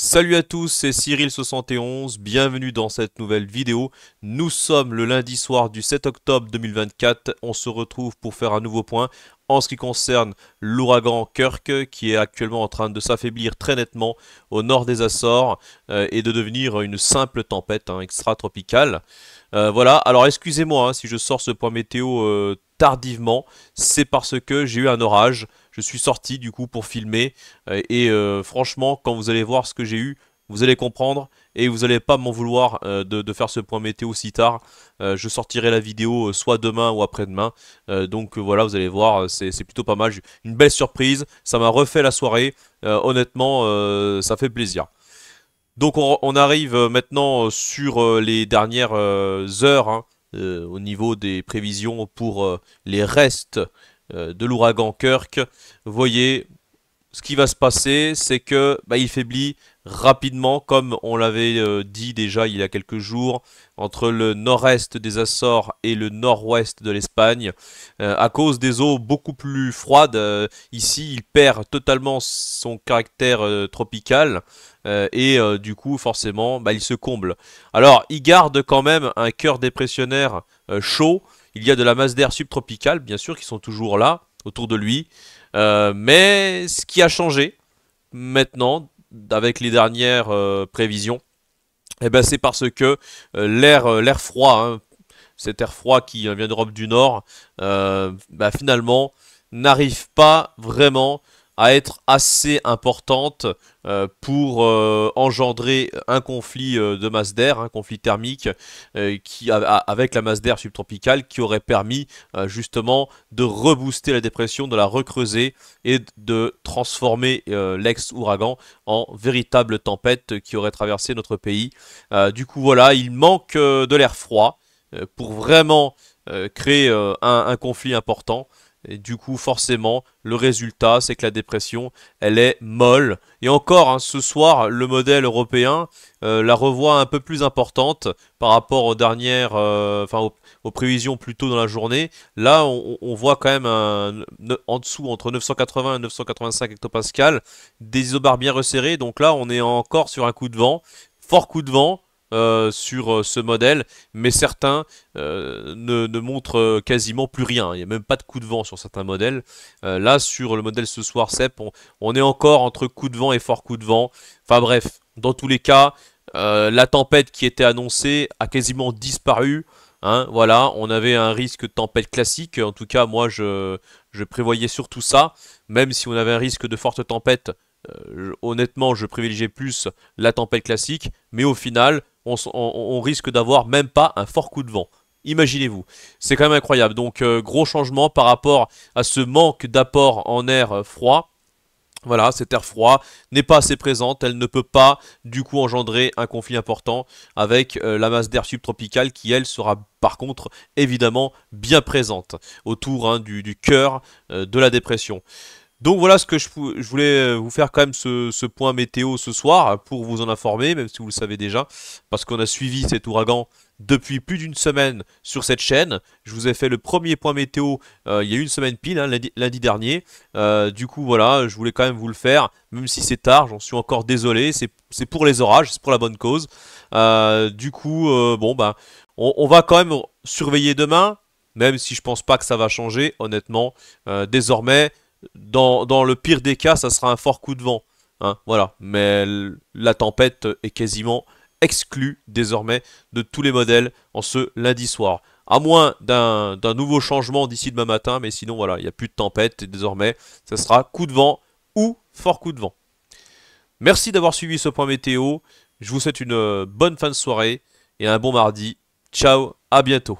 Salut à tous, c'est Cyril71, bienvenue dans cette nouvelle vidéo. Nous sommes le lundi soir du 7 octobre 2024, on se retrouve pour faire un nouveau point en ce qui concerne l'ouragan Kirk qui est actuellement en train de s'affaiblir très nettement au nord des Açores euh, et de devenir une simple tempête hein, extratropicale. Euh, voilà, alors excusez-moi hein, si je sors ce point météo euh, tardivement, c'est parce que j'ai eu un orage. Je suis sorti du coup pour filmer. Euh, et euh, franchement, quand vous allez voir ce que j'ai eu, vous allez comprendre. Et vous n'allez pas m'en vouloir euh, de, faire ce point météo si tard. je sortirai la vidéo soit demain ou après-demain. donc voilà, vous allez voir, c'est plutôt pas mal. Une belle surprise. Ça m'a refait la soirée. honnêtement, ça fait plaisir. Donc on, arrive maintenant sur les dernières heures. Hein. Euh, au niveau des prévisions pour euh, les restes euh, de l'ouragan Kirk. Voyez, ce qui va se passer, c'est que bah, il faiblit rapidement, comme on l'avait euh, dit déjà il y a quelques jours, entre le nord-est des Açores et le nord-ouest de l'Espagne. Euh, à cause des eaux beaucoup plus froides, euh, ici il perd totalement son caractère tropical et du coup forcément bah, il se comble. Alors il garde quand même un cœur dépressionnaire chaud, il y a de la masse d'air subtropicale bien sûr qui sont toujours là autour de lui, mais ce qui a changé maintenant avec les dernières euh, prévisions, et eh ben, c'est parce que euh, euh, l'air froid, hein, cet air froid qui vient d'Europe du Nord, bah, finalement n'arrive pas vraiment à être assez importante euh, pour euh, engendrer un conflit euh, de masse d'air, un conflit thermique qui, avec la masse d'air subtropicale qui aurait permis justement de rebooster la dépression, de la recreuser et de transformer l'ex-ouragan en véritable tempête qui aurait traversé notre pays. du coup voilà, il manque de l'air froid pour vraiment créer un conflit important. Et du coup, forcément, le résultat, c'est que la dépression, elle est molle. Et encore, hein, ce soir, le modèle européen euh, la revoit un peu plus importante par rapport aux dernières, euh, enfin aux, prévisions plus tôt dans la journée. Là, on, voit quand même en dessous, entre 980 et 985 hectopascal, des isobars bien resserrés. Donc là, on est encore sur un coup de vent, fort coup de vent euh, sur euh, ce modèle, mais certains euh, ne, montrent quasiment plus rien. Il n'y a même pas de coup de vent sur certains modèles. là, sur le modèle ce soir on, est encore entre coup de vent et fort coup de vent. Enfin bref, dans tous les cas, la tempête qui était annoncée a quasiment disparu. Hein. voilà, on avait un risque de tempête classique. En tout cas, moi, je, prévoyais surtout ça. Même si on avait un risque de forte tempête, honnêtement, je privilégiais plus la tempête classique. Mais au final, on, risque d'avoir même pas un fort coup de vent. Imaginez-vous, c'est quand même incroyable. Donc euh, gros changement par rapport à ce manque d'apport en air euh, froid. Voilà, cette air froid n'est pas assez présente, elle ne peut pas du coup engendrer un conflit important avec euh, la masse d'air subtropicale qui elle sera par contre évidemment bien présente autour hein, du, cœur de la dépression. Donc voilà ce que je, voulais euh, vous faire quand même ce, point météo ce soir euh, pour vous en informer, même si vous le savez déjà, parce qu'on a suivi cet ouragan depuis plus d'une semaine sur cette chaîne. Je vous ai fait le premier point météo euh, il y a une semaine pile, hein, lundi, dernier. du coup voilà, je voulais quand même vous le faire, même si c'est tard, j'en suis encore désolé, c'est pour les orages, c'est pour la bonne cause. du coup, bon bah, on, on va quand même surveiller demain, même si je pense pas que ça va changer, honnêtement. désormais dans, le pire des cas, ça sera un fort coup de vent. Hein, voilà. Mais la tempête est quasiment exclue désormais de tous les modèles en ce lundi soir. À moins d'un nouveau changement d'ici demain matin, mais sinon voilà, il n'y a plus de tempête et désormais ça sera coup de vent ou fort coup de vent. Merci d'avoir suivi ce point météo. Je vous souhaite une euh, bonne fin de soirée et un bon mardi. Ciao, à bientôt.